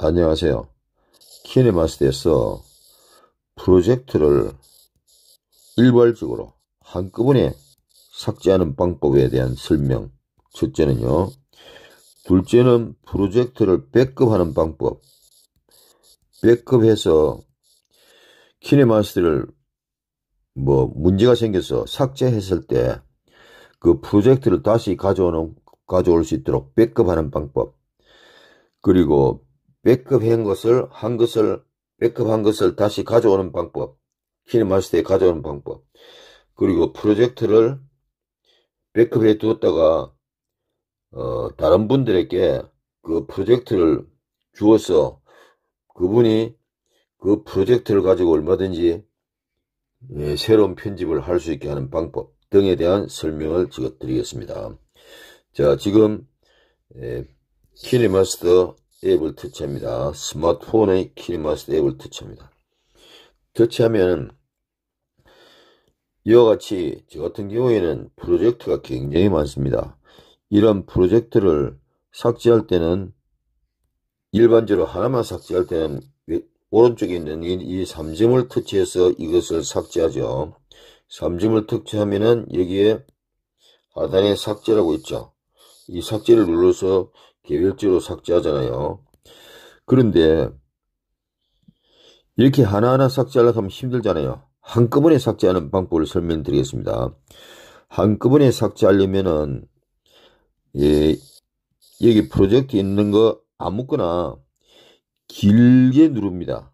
안녕하세요. Q&A 마스터에서 프로젝트를 일괄적으로 한꺼번에 삭제하는 방법에 대한 설명 첫째는요. 둘째는 프로젝트를 백업하는 방법 백업해서 q 네마스터를 뭐 문제가 생겨서 삭제했을 때 그 프로젝트를 다시 가져오는, 가져올 수 있도록 백업하는 방법 그리고 백업한 것을 한 것을 백업한 것을 다시 가져오는 방법 키네마스터에 가져오는 방법 그리고 프로젝트를 백업해 두었다가 어, 다른 분들에게 그 프로젝트를 주어서 그분이 그 프로젝트를 가지고 얼마든지 예, 새로운 편집을 할 수 있게 하는 방법 등에 대한 설명을 드리겠습니다. 자 지금 예, 키니마스터 앱을 터치합니다. 스마트폰의 키리마스터 앱을 터치합니다. 터치하면 이와 같이 저 같은 경우에는 프로젝트가 굉장히 많습니다. 이런 프로젝트를 삭제할 때는 일반적으로 하나만 삭제할 때는 오른쪽에 있는 이 3점을 터치해서 이것을 삭제하죠. 3점을 터치하면은 여기에 하단에 삭제라고 있죠. 이 삭제를 눌러서 계획적으로 삭제하잖아요. 그런데 이렇게 하나하나 삭제하려고 하면 힘들잖아요. 한꺼번에 삭제하는 방법을 설명드리겠습니다. 한꺼번에 삭제하려면은 예, 여기 프로젝트 있는 거 아무거나 길게 누릅니다.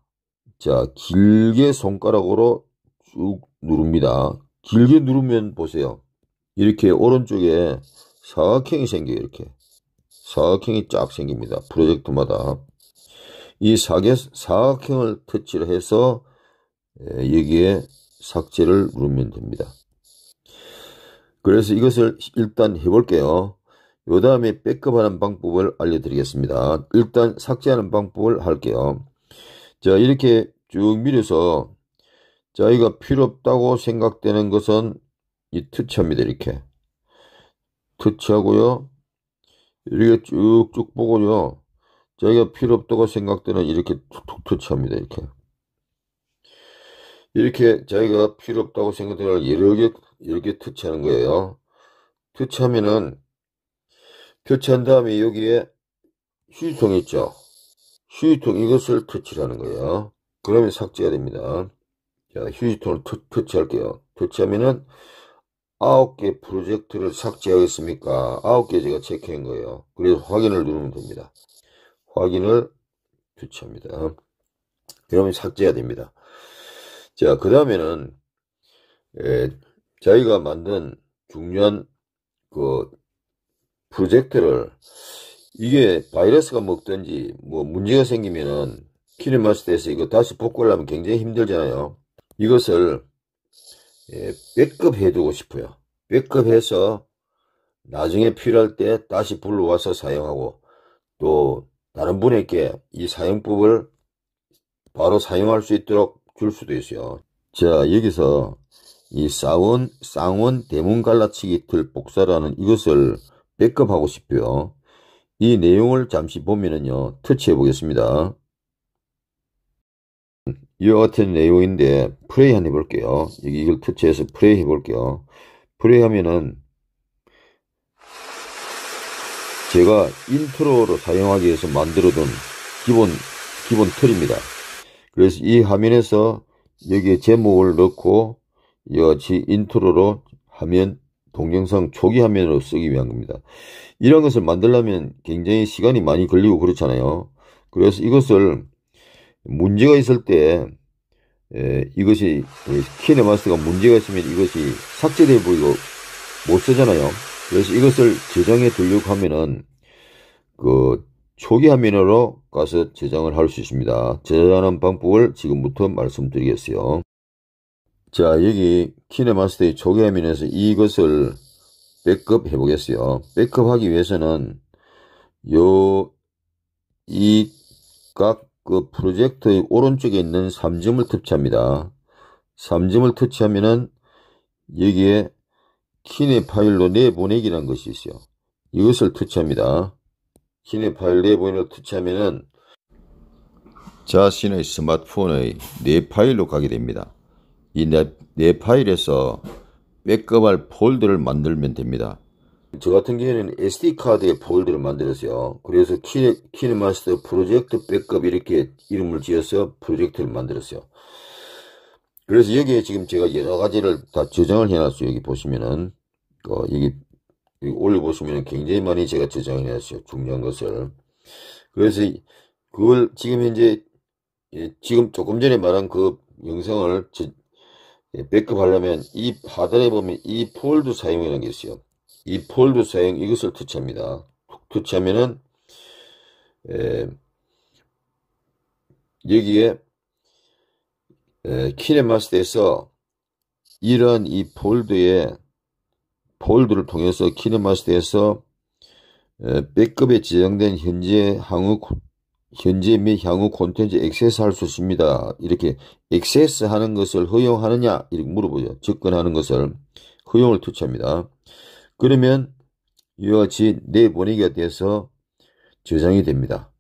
자, 길게 손가락으로 쭉 누릅니다. 길게 누르면 보세요. 이렇게 오른쪽에 사각형이 생겨요. 이렇게. 사각형이 쫙 생깁니다. 프로젝트마다. 이사각형을 터치를 해서 예, 여기에 삭제를 누르면 됩니다. 그래서 이것을 일단 해볼게요. 요 다음에 백업하는 방법을 알려드리겠습니다. 일단 삭제하는 방법을 할게요. 자 이렇게 쭉 밀어서 자기가 필요 없다고 생각되는 것은 이 터치합니다. 이렇게 터치하고요. 이렇게 쭉쭉 보고요. 자기가 필요 없다고 생각되는 이렇게 툭툭 터치합니다. 이렇게. 이렇게 자기가 필요 없다고 생각되는 이렇게, 이렇게 터치하는 거예요. 터치하면은, 터치한 다음에 여기에 휴지통 있죠? 휴지통 이것을 터치하는 거예요. 그러면 삭제가 됩니다. 자, 휴지통을 터, 터치할게요. 터치하면은 아홉 개 프로젝트를 삭제하겠습니까? 아홉 개 제가 체크한 거예요. 그래서 확인을 누르면 됩니다. 확인을 교체합니다. 그러면 삭제해야 됩니다. 자, 그 다음에는, 자기가 예, 만든 중요한 그 프로젝트를 이게 바이러스가 먹든지 뭐 문제가 생기면은 키리마스터에서 이거 다시 복구하려면 굉장히 힘들잖아요. 이것을 예, 백급 해두고 싶어요. 백급해서 나중에 필요할 때 다시 불러와서 사용하고 또 다른 분에게 이 사용법을 바로 사용할 수 있도록 줄 수도 있어요. 자 여기서 이 쌍원 쌍원 대문 갈라치기 틀 복사라는 이것을 백급하고 싶어요. 이 내용을 잠시 보면은요 터치해 보겠습니다. 이와 같은 내용인데 플레이 한번 해볼게요. 이걸 터치해서 플레이 해볼게요. 플레이 하면은 제가 인트로로 사용하기 위해서 만들어둔 기본 기본 틀입니다. 그래서 이 화면에서 여기에 제목을 넣고 이와 같이 인트로로 하면 동영상 초기 화면으로 쓰기 위한 겁니다. 이런 것을 만들려면 굉장히 시간이 많이 걸리고 그렇잖아요. 그래서 이것을 문제가 있을 때 에, 이것이 키네마스가 문제가 있으면 이것이 삭제돼 보이고 못 쓰잖아요. 그래서 이것을 저장에 두려고 하면은 그 초기 화면으로 가서 저장을 할 수 있습니다. 저장하는 방법을 지금부터 말씀드리겠어요. 자 여기 키네마스터의 초기 화면에서 이것을 백업 해보겠어요. 백업하기 위해서는 요이각 그 프로젝트의 오른쪽에 있는 3점을 터치합니다. 3점을 터치하면은 여기에 키네 파일로 내보내기라는 것이 있어요. 이것을 터치합니다. 키네 파일 내보내기를 터치하면은 자신의 스마트폰의 내 파일로 가게 됩니다. 이내 내 파일에서 백업할 폴더를 만들면 됩니다. 저 같은 경우에는 s d 카드의폴드를 만들었어요. 그래서 키네마스터 프로젝트 백업 이렇게 이름을 지어서 프로젝트를 만들었어요. 그래서 여기에 지금 제가 여러 가지를 다 저장을 해놨어요. 여기 보시면은, 어, 여기, 여기 올려보시면 굉장히 많이 제가 저장을 해놨어요. 중요한 것을. 그래서 그걸 지금 현재, 예, 지금 조금 전에 말한 그 영상을 저, 예, 백업하려면 이 하단에 보면 이 폴드 사용이라는 게 있어요. 이 폴드 사용 이것을 투체합니다. 투체하면은 에, 여기에 에, 키네마스터에서 이런 이폴드에 폴드를 통해서 키네마스터에서 백급에 지정된 현재 향후 현재 및 향후 콘텐츠 액세스할 수 있습니다. 이렇게 액세스하는 것을 허용하느냐 이렇게 물어보죠. 접근하는 것을 허용을 투처합니다. 어. 그러면 이와 같이 내보내기가 네 돼서 저장이 됩니다.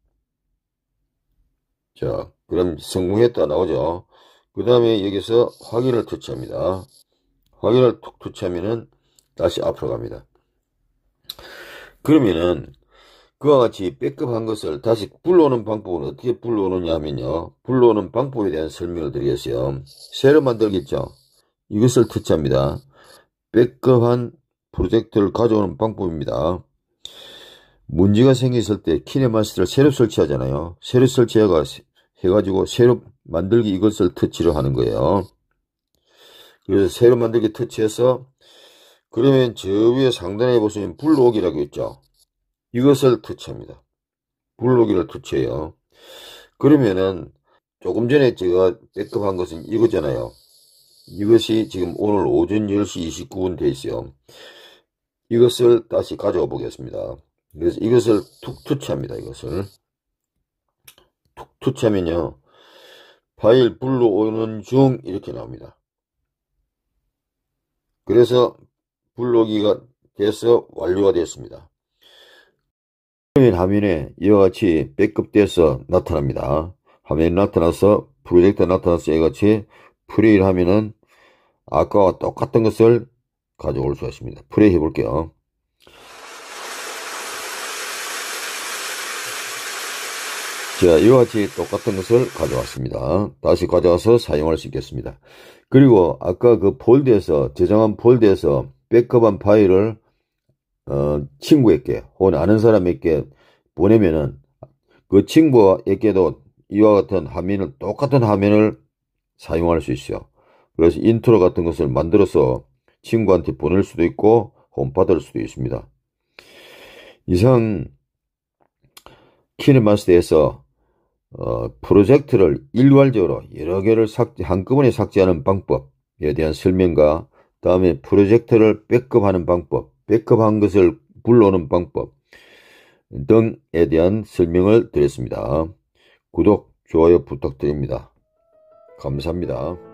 자, 그럼 성공했다 나오죠. 그 다음에 여기서 확인을 터치합니다. 확인을 툭 터치하면은 다시 앞으로 갑니다. 그러면은 그와 같이 백급한 것을 다시 불러오는 방법은 어떻게 불러오느냐 하면요. 불러오는 방법에 대한 설명을 드리겠어요. 새로 만들겠죠. 이것을 터치합니다. 백급한 프로젝트를 가져오는 방법입니다. 문제가 생겼을 때 키네마스터를 새로 설치하잖아요. 새로 설치해가 지고 새로 만들기 이것을 터치를 하는 거예요. 그래서 새로 만들기 터치해서 그러면 저 위에 상단에 보시면 블록이라고 있죠. 이것을 터치합니다. 블록이를 터치해요. 그러면은 조금 전에 제가 백업한 것은 이거잖아요. 이것이 지금 오늘 오전 10시 29분 돼 있어요. 이것을 다시 가져와 보겠습니다. 그래서 이것을 툭 투치합니다. 이것을 툭 투치하면요. 파일 불러오는 중 이렇게 나옵니다. 그래서 불러기가 돼서 완료가 되었습니다. 화면에 이와 같이 백급돼서 나타납니다. 화면에 나타나서 프로젝트 나타나서 이와 같이 프레일 하면은 아까와 똑같은 것을 가져올 수가 있습니다. 플레이 해볼게요. 자, 이와 같이 똑같은 것을 가져왔습니다. 다시 가져와서 사용할 수 있겠습니다. 그리고 아까 그 폴드에서, 저장한 폴드에서 백업한 파일을, 어, 친구에게 혹은 아는 사람에게 보내면은 그 친구에게도 이와 같은 화면을, 똑같은 화면을 사용할 수 있어요. 그래서 인트로 같은 것을 만들어서 친구한테 보낼 수도 있고 혼받을 수도 있습니다. 이상 키네마스터에서 어, 프로젝트를 일괄적으로 여러 개를 삭제, 한꺼번에 삭제하는 방법에 대한 설명과 다음에 프로젝트를 백업하는 방법, 백업한 것을 불러오는 방법 등에 대한 설명을 드렸습니다. 구독, 좋아요 부탁드립니다. 감사합니다.